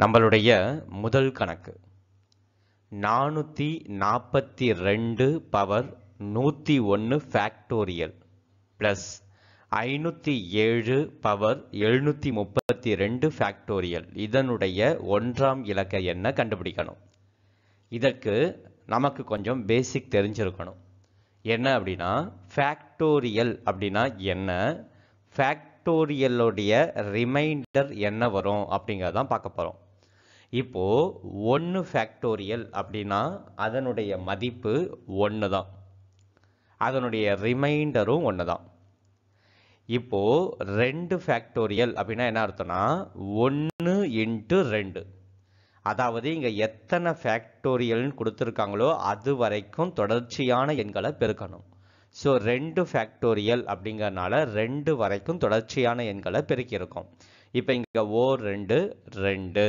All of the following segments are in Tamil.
நம்மளுடைய முதல் கணக்கு நானூற்றி நாற்பத்தி ரெண்டு பவர் நூற்றி ஒன்று ஃபேக்டோரியல் ப்ளஸ் ஐநூற்றி ஏழு பவர் எழுநூற்றி முப்பத்தி ரெண்டு ஃபேக்டோரியல் இதனுடைய ஒன்றாம் இலக்கை என்ன கண்டுபிடிக்கணும் இதற்கு நமக்கு கொஞ்சம் பேசிக் தெரிஞ்சிருக்கணும் என்ன அப்படின்னா ஃபேக்டோரியல் அப்படின்னா என்ன ஃபேக்ட் ஃபேக்டோரியலுடைய ரிமைண்டர் என்ன வரும் அப்படிங்கிறதான் பார்க்க போகிறோம் இப்போது ஒன்று ஃபேக்டோரியல் அப்படின்னா அதனுடைய மதிப்பு ஒன்று தான் அதனுடைய ரிமைண்டரும் ஒன்று தான் இப்போது ரெண்டு ஃபேக்டோரியல் அப்படின்னா என்ன அர்த்தம்னா ஒன்று இன்ட்டு ரெண்டு அதாவது இங்கே எத்தனை ஃபேக்டோரியல்னு கொடுத்துருக்காங்களோ அது வரைக்கும் தொடர்ச்சியான எண்களை பெருக்கணும் ஸோ ரெண்டு ஃபேக்டோரியல் அப்படிங்கிறனால ரெண்டு வரைக்கும் தொடர்ச்சியான எண்களை பெருக்கியிருக்கோம் இப்போ இங்கே ஓ ரெண்டு ரெண்டு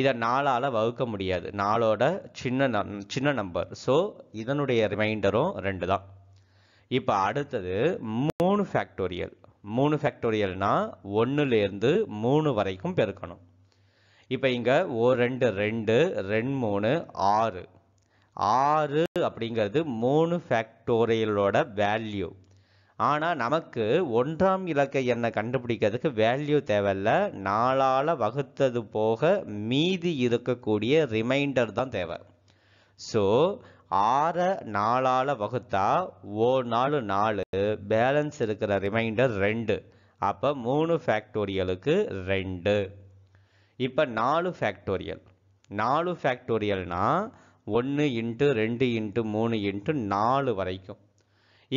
இதை நாலால் வகுக்க முடியாது நாளோட சின்ன சின்ன நம்பர் ஸோ இதனுடைய ரிமைண்டரும் ரெண்டு தான் இப்போ அடுத்தது மூணு ஃபேக்டோரியல் மூணு ஃபேக்டோரியல்னால் ஒன்றுலேருந்து மூணு வரைக்கும் பெருக்கணும் இப்போ இங்கே ஓ ரெண்டு ரெண்டு ரெண்டு மூணு ஆறு ஆறு அப்படிங்கிறது மூணு ஃபேக்டோரியலோட வேல்யூ ஆனால் நமக்கு ஒன்றாம் இலக்க எண்ணை கண்டுபிடிக்கிறதுக்கு வேல்யூ தேவையில்ல நாளால் வகுத்தது போக மீதி இருக்கக்கூடிய ரிமைண்டர் தான் தேவை ஸோ ஆறை நாளால் வகுத்தா ஓ நாலு நாலு பேலன்ஸ் இருக்கிற ரிமைண்டர் ரெண்டு அப்போ மூணு ஃபேக்டோரியலுக்கு ரெண்டு இப்போ நாலு ஃபேக்டோரியல் நாலு ஃபேக்டோரியல்னால் ஒன்று இன்ட்டு ரெண்டு இன்ட்டு மூணு இன்ட்டு நாலு வரைக்கும்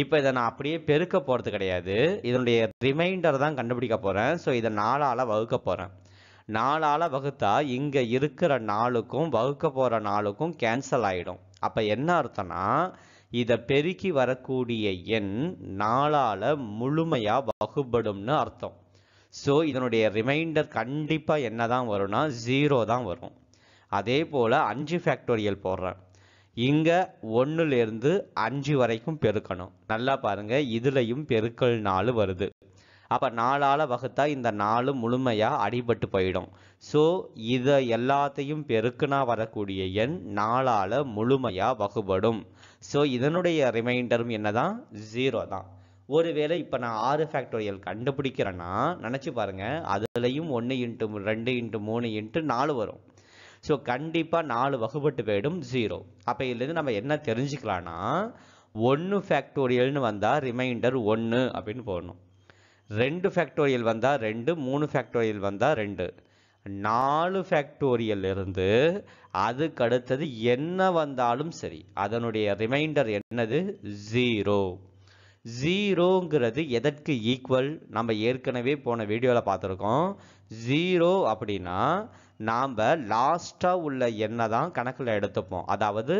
இப்போ இதை நான் அப்படியே பெருக்க போகிறது கிடையாது இதனுடைய ரிமைண்டர் தான் கண்டுபிடிக்க போகிறேன் ஸோ இதை நாலால் வகுக்க போகிறேன் நாலால் வகுத்தா இங்கே இருக்கிற நாளுக்கும் வகுக்க போகிற நாளுக்கும் கேன்சல் ஆகிடும் அப்போ என்ன அர்த்தம்னா இதை பெருக்கி வரக்கூடிய எண் நாளால் முழுமையாக வகுபடும்னு அர்த்தம் ஸோ இதனுடைய ரிமைண்டர் கண்டிப்பாக என்ன தான் வரும்னா ஜீரோ தான் வரும் அதே போல் அஞ்சு ஃபேக்டோரியல் போடுறேன் இங்கே ஒன்றுலேருந்து அஞ்சு வரைக்கும் பெருக்கணும் நல்லா பாருங்கள் இதுலேயும் பெருக்கல் நாலு வருது அப்போ நாலால் வகுத்தா இந்த நாலு முழுமையாக அடிபட்டு போயிடும் ஸோ இதை எல்லாத்தையும் பெருக்குனா வரக்கூடிய எண் நாலால் முழுமையாக வகுபடும் ஸோ இதனுடைய ரிமைண்டரும் என்ன தான் ஜீரோ தான் ஒருவேளை இப்போ நான் ஆறு ஃபேக்டோரியல் கண்டுபிடிக்கிறேன்னா நினச்சி பாருங்கள் அதுலேயும் ஒன்று இன்ட்டு ரெண்டு இன்ட்டு மூணு இன்ட்டு நாலு வரும் ஸோ கண்டிப்பாக நாலு வகுப்பட்டு போயிடும் ஜீரோ அப்போ இதுலேருந்து நம்ம என்ன தெரிஞ்சுக்கலான்னா ஒன்று ஃபேக்டோரியல்னு வந்தால் ரிமைண்டர் ஒன்று அப்படின்னு போடணும் ரெண்டு ஃபேக்டோரியல் வந்தால் ரெண்டு மூணு ஃபேக்டோரியல் வந்தால் ரெண்டு நாலு ஃபேக்டோரியல் இருந்து அதுக்கு அடுத்தது என்ன வந்தாலும் சரி அதனுடைய ரிமைண்டர் என்னது ஜீரோ ஜீரோங்கிறது எதற்கு ஈக்குவல் நம்ம ஏற்கனவே போன வீடியோவில் பார்த்துருக்கோம் ஜீரோ அப்படின்னா நாம் லாஸ்ட்டாக உள்ள எண்ணை தான் கணக்கில் எடுத்துப்போம் அதாவது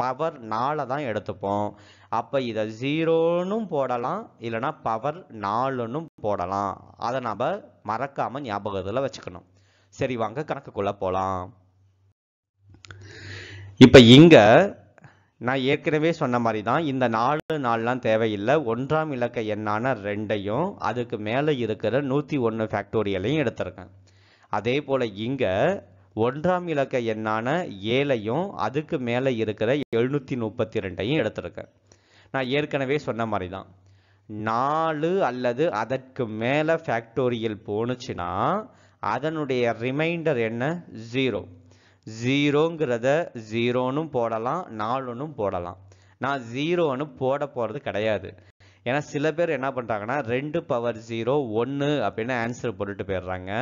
பவர் நாளை தான் எடுத்துப்போம் அப்போ இதை ஜீரோனும் போடலாம் இல்லைனா பவர் நாலுன்னு போடலாம் அதை நாம் மறக்காமல் ஞாபகத்தில் வச்சுக்கணும் சரி வாங்க கணக்குக்குள்ளே போகலாம் இப்போ இங்கே நான் ஏற்கனவே சொன்ன மாதிரி தான் இந்த நாலு நாள்லாம் தேவையில்லை ஒன்றாம் இலக்க எண்ணான ரெண்டையும் அதுக்கு மேலே இருக்கிற நூற்றி ஒன்று ஃபேக்டோரியலையும் எடுத்திருக்கேன் அதே போல் இங்கே ஒன்றாம் இலக்க எண்ணான ஏழையும் அதுக்கு மேலே இருக்கிற எழுநூற்றி முப்பத்தி ரெண்டையும் எடுத்திருக்கேன் நான் ஏற்கனவே சொன்ன மாதிரி தான் நாலு அல்லது அதற்கு மேலே ஃபேக்டோரியல் போணுச்சுன்னா அதனுடைய ரிமைண்டர் என்ன ஜீரோ ஜீரோங்கிறத ஜீரோனும் போடலாம் நாலுன்னு போடலாம் நான் ஜீரோன்னு போட போகிறது கிடையாது ஏன்னா சில பேர் என்ன பண்ணுறாங்கன்னா ரெண்டு பவர் ஜீரோ ஒன்று அப்படின்னு ஆன்சர் போட்டுட்டு போயிடுறாங்க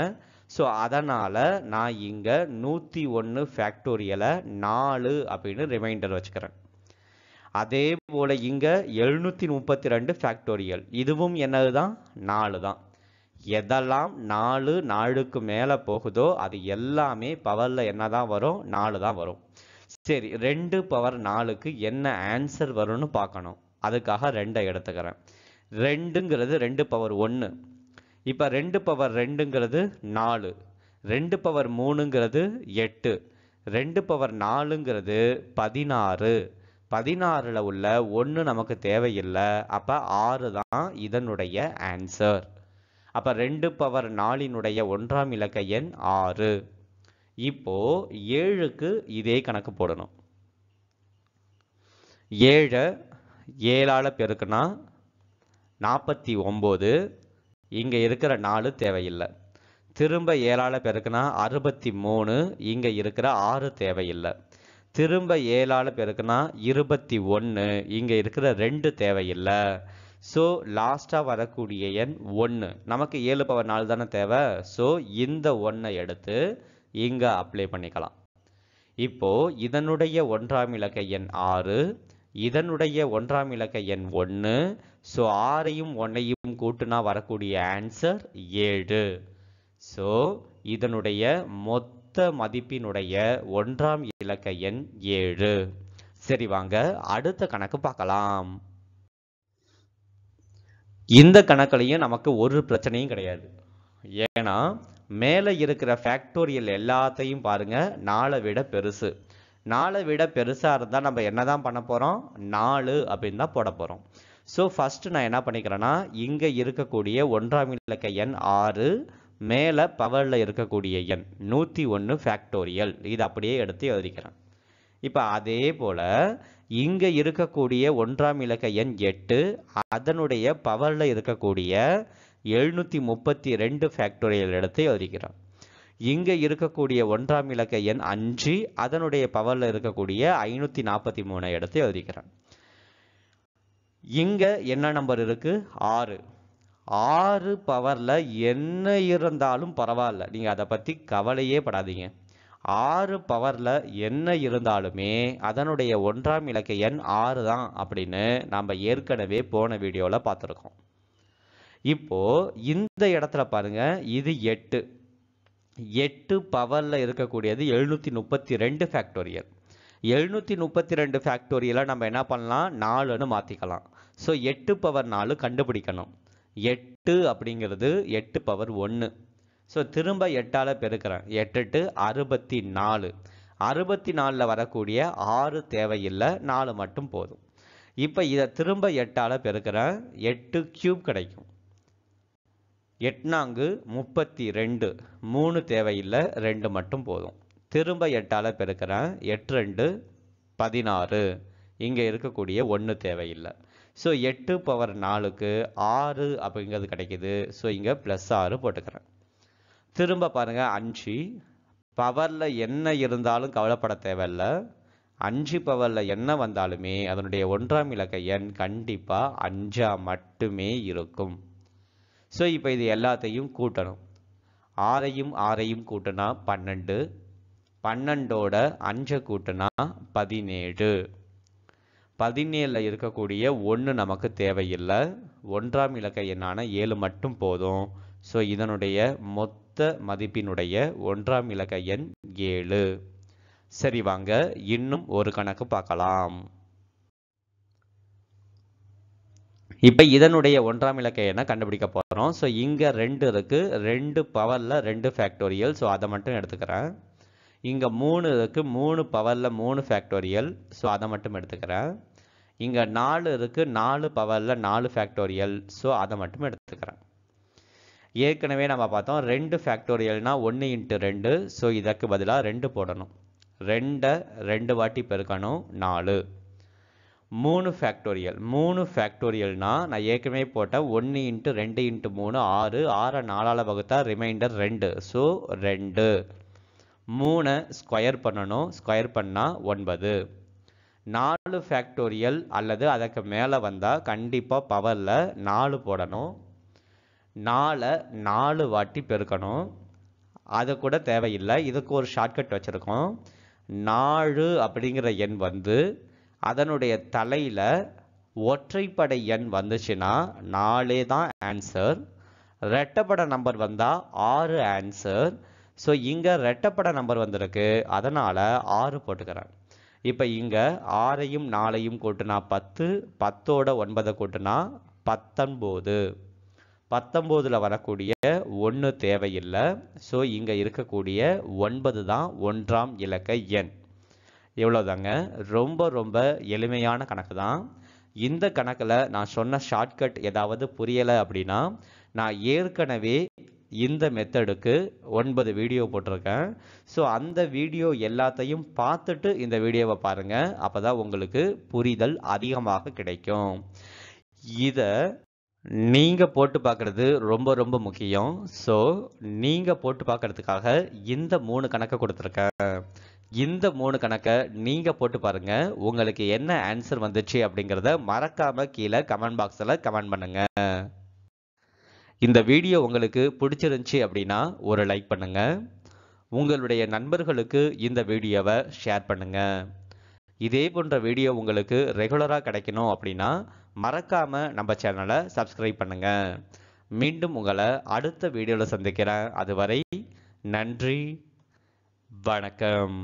ஸோ அதனால் நான் இங்கே நூற்றி ஒன்று ஃபேக்டோரியலை நாலு அப்படின்னு ரிமைண்டர் வச்சுக்கிறேன் அதே போல் இங்கே எழுநூற்றி முப்பத்தி ரெண்டு ஃபேக்டோரியல் இதுவும் என்னது தான் நாலு தான் எதெல்லாம் நாலு நாலுக்கு மேலே போகுதோ அது எல்லாமே பவரில் என்ன தான் வரும் நாலு தான் வரும் சரி ரெண்டு பவர் நாலுக்கு என்ன ஆன்சர் வரும்னு பார்க்கணும் அதுக்காக ரெண்டை எடுத்துக்கிறேன் ரெண்டுங்கிறது ரெண்டு பவர் ஒன்று இப்போ ரெண்டு பவர் ரெண்டுங்கிறது நாலு ரெண்டு பவர் மூணுங்கிறது எட்டு ரெண்டு பவர் நாலுங்கிறது பதினாறு பதினாறில் உள்ள ஒன்று நமக்கு தேவையில்லை அப்போ ஆறு தான் இதனுடைய ஆன்சர் அப்போ ரெண்டு பவர் நாலினுடைய ஒன்றாம் இலக்க எண் ஆறு இப்போது ஏழுக்கு இதே கணக்கு போடணும் ஏழை ஏழால் பெருக்குனா நாற்பத்தி ஒம்பது இங்கே இருக்கிற நாலு தேவையில்லை திரும்ப ஏழால் பெருக்குனா அறுபத்தி மூணு இங்கே இருக்கிற ஆறு தேவையில்லை திரும்ப ஏழால் பெருக்குனா இருபத்தி ஒன்று இங்கே இருக்கிற ரெண்டு தேவையில்லை ஸோ லாஸ்ட்டாக வரக்கூடிய எண் ஒன்று நமக்கு ஏழு பவர் நாலு தானே தேவை ஸோ இந்த ஒன்றை எடுத்து இங்கே அப்ளை பண்ணிக்கலாம் இப்போது இதனுடைய ஒன்றாம் இலக்கை எண் ஆறு இதனுடைய ஒன்றாம் இலக்க எண் ஒன்று ஸோ ஆறையும் ஒன்றையும் கூட்டுனா வரக்கூடிய ஆன்சர் ஏழு ஸோ இதனுடைய மொத்த மதிப்பினுடைய ஒன்றாம் இலக்க எண் ஏழு சரி வாங்க அடுத்த கணக்கு பார்க்கலாம் இந்த கணக்குலையும் நமக்கு ஒரு பிரச்சனையும் கிடையாது ஏன்னா மேலே இருக்கிற ஃபேக்டோரியல் எல்லாத்தையும் பாருங்கள் நாளை விட பெருசு நாலை விட பெருசாக இருந்தால் நம்ம என்ன தான் பண்ண போகிறோம் நாலு அப்படின்னு தான் போட போகிறோம் ஸோ ஃபஸ்ட்டு நான் என்ன பண்ணிக்கிறேன்னா இங்கே இருக்கக்கூடிய ஒன்றாம் இலக்க எண் ஆறு மேலே பவரில் இருக்கக்கூடிய எண் நூற்றி ஒன்று ஃபேக்டோரியல் இது அப்படியே எடுத்து எழுதிக்கிறேன் இப்போ அதே போல் இங்கே இருக்கக்கூடிய ஒன்றாம் இலக்க எண் எட்டு அதனுடைய பவரில் இருக்கக்கூடிய எழுநூற்றி முப்பத்தி ரெண்டு ஃபேக்டோரியல் எடுத்து எழுதிக்கிறேன் இங்கே இருக்கக்கூடிய ஒன்றாம் இலக்க எண் அஞ்சு அதனுடைய பவரில் இருக்கக்கூடிய ஐநூற்றி நாற்பத்தி மூணு இடத்தை எழுதிக்கிறேன் இங்கே என்ன நம்பர் இருக்குது ஆறு ஆறு பவரில் என்ன இருந்தாலும் பரவாயில்ல நீங்கள் அதை பற்றி கவலையே படாதீங்க ஆறு பவரில் என்ன இருந்தாலுமே அதனுடைய ஒன்றாம் இலக்க எண் ஆறு தான் அப்படின்னு நாம் ஏற்கனவே போன வீடியோவில் பார்த்துருக்கோம் இப்போது இந்த இடத்துல பாருங்க இது எட்டு எட்டு பவரில் இருக்கக்கூடியது எழுநூற்றி முப்பத்தி ரெண்டு ஃபேக்டோரியல் எழுநூற்றி முப்பத்தி ரெண்டு ஃபேக்டோரியலாக நம்ம என்ன பண்ணலாம் நாலுன்னு மாற்றிக்கலாம் ஸோ எட்டு பவர் நாலு கண்டுபிடிக்கணும் எட்டு அப்படிங்கிறது எட்டு பவர் ஒன்று ஸோ திரும்ப எட்டால் பெருக்கிறேன் எட்டு எட்டு அறுபத்தி நாலு அறுபத்தி நாலில் வரக்கூடிய ஆறு தேவையில்லை நாலு மட்டும் போதும் இப்போ இதை திரும்ப எட்டால் பெருக்கிறேன் எட்டு க்யூப் கிடைக்கும் எட்நாங்கு முப்பத்தி ரெண்டு மூணு தேவையில்லை ரெண்டு மட்டும் போதும் திரும்ப எட்டால் பெருக்கிறேன் எட்டு ரெண்டு பதினாறு இங்கே இருக்கக்கூடிய ஒன்று தேவையில்லை ஸோ எட்டு பவர் நாலுக்கு ஆறு அப்படிங்கிறது கிடைக்கிது ஸோ இங்கே ப்ளஸ் ஆறு போட்டுக்கிறேன் திரும்ப பாருங்கள் அஞ்சு பவரில் என்ன இருந்தாலும் கவலைப்பட தேவையில்லை அஞ்சு பவரில் என்ன வந்தாலுமே அதனுடைய ஒன்றாம் இலக்க எண் கண்டிப்பாக அஞ்சாக மட்டுமே இருக்கும் ஸோ இப்போ இது எல்லாத்தையும் கூட்டணும் ஆறையும் ஆறையும் கூட்டினா பன்னெண்டு பன்னெண்டோட அஞ்சை கூட்டினா பதினேழு பதினேழில் இருக்கக்கூடிய ஒன்று நமக்கு தேவையில்லை ஒன்றாம் இலக்க எண்ணான ஏழு மட்டும் போதும் ஸோ இதனுடைய மொத்த மதிப்பினுடைய ஒன்றாம் இலக்க எண் ஏழு சரி வாங்க இன்னும் ஒரு கணக்கு பார்க்கலாம் இப்போ இதனுடைய ஒன்றாம் இலக்கை என்ன கண்டுபிடிக்க போகிறோம் ஸோ இங்கே ரெண்டு இருக்குது ரெண்டு பவரில் ரெண்டு ஃபேக்டோரியல் ஸோ அதை மட்டும் எடுத்துக்கிறேன் இங்கே மூணு இருக்குது மூணு பவரில் மூணு ஃபேக்டோரியல் ஸோ அதை மட்டும் எடுத்துக்கிறேன் இங்கே நாலு இருக்குது நாலு பவரில் நாலு ஃபேக்டோரியல் ஸோ அதை மட்டும் எடுத்துக்கிறேன் ஏற்கனவே நம்ம பார்த்தோம் ரெண்டு ஃபேக்டோரியல்னால் ஒன்று இன்ட்டு ரெண்டு ஸோ இதற்கு பதிலாக ரெண்டு போடணும் ரெண்டை ரெண்டு வாட்டி பெருக்கணும் நாலு மூணு ஃபேக்டோரியல் மூணு ஃபேக்டோரியல்னால் நான் ஏற்கனவே போட்டேன் ஒன்று இன்ட்டு ரெண்டு இன்ட்டு மூணு ஆறு ஆறை நாலால் வகுத்தா ரிமைண்டர் ரெண்டு ஸோ ரெண்டு மூணை ஸ்கொயர் பண்ணணும் ஸ்கொயர் பண்ணால் ஒன்பது நாலு ஃபேக்டோரியல் அல்லது அதற்கு மேலே வந்தால் கண்டிப்பாக பவரில் நாலு போடணும் நாலை நாலு வாட்டி பெருக்கணும் அது கூட தேவையில்லை இதுக்கு ஒரு ஷார்ட்கட் வச்சுருக்கோம் நாலு அப்படிங்கிற எண் வந்து அதனுடைய தலையில் ஒற்றைப்படை எண் வந்துச்சுன்னா நாலே தான் ஆன்சர் ரெட்டப்பட நம்பர் வந்தால் ஆறு ஆன்சர் ஸோ இங்கே ரெட்டப்பட நம்பர் வந்திருக்கு அதனால் ஆறு போட்டுக்கிறேன் இப்போ இங்கே ஆறையும் நாலையும் கூட்டுனா பத்து பத்தோட ஒன்பதை கூட்டுனா பத்தொன்போது பத்தொம்போதில் வரக்கூடிய ஒன்று தேவையில்லை ஸோ இங்கே இருக்கக்கூடிய ஒன்பது தான் ஒன்றாம் இலக்க எண் எவ்வளோதாங்க ரொம்ப ரொம்ப எளிமையான கணக்கு தான் இந்த கணக்கில் நான் சொன்ன ஷார்ட்கட் ஏதாவது புரியலை அப்படின்னா நான் ஏற்கனவே இந்த மெத்தடுக்கு ஒன்பது வீடியோ போட்டிருக்கேன் ஸோ அந்த வீடியோ எல்லாத்தையும் பார்த்துட்டு இந்த வீடியோவை பாருங்கள் அப்போ தான் உங்களுக்கு புரிதல் அதிகமாக கிடைக்கும் இதை நீங்கள் போட்டு பார்க்குறது ரொம்ப ரொம்ப முக்கியம் ஸோ நீங்கள் போட்டு பார்க்குறதுக்காக இந்த மூணு கணக்கை கொடுத்துருக்கேன் இந்த மூணு கணக்கை நீங்கள் போட்டு பாருங்கள் உங்களுக்கு என்ன ஆன்சர் வந்துச்சு அப்படிங்கிறத மறக்காமல் கீழே கமெண்ட் பாக்ஸில் கமெண்ட் பண்ணுங்கள் இந்த வீடியோ உங்களுக்கு பிடிச்சிருந்துச்சி அப்படின்னா ஒரு லைக் பண்ணுங்கள் உங்களுடைய நண்பர்களுக்கு இந்த வீடியோவை ஷேர் பண்ணுங்கள் இதே போன்ற வீடியோ உங்களுக்கு ரெகுலராக கிடைக்கணும் அப்படின்னா மறக்காமல் நம்ம சேனலை சப்ஸ்கிரைப் பண்ணுங்கள் மீண்டும் உங்களை அடுத்த வீடியோவில் சந்திக்கிறேன் அதுவரை நன்றி வணக்கம்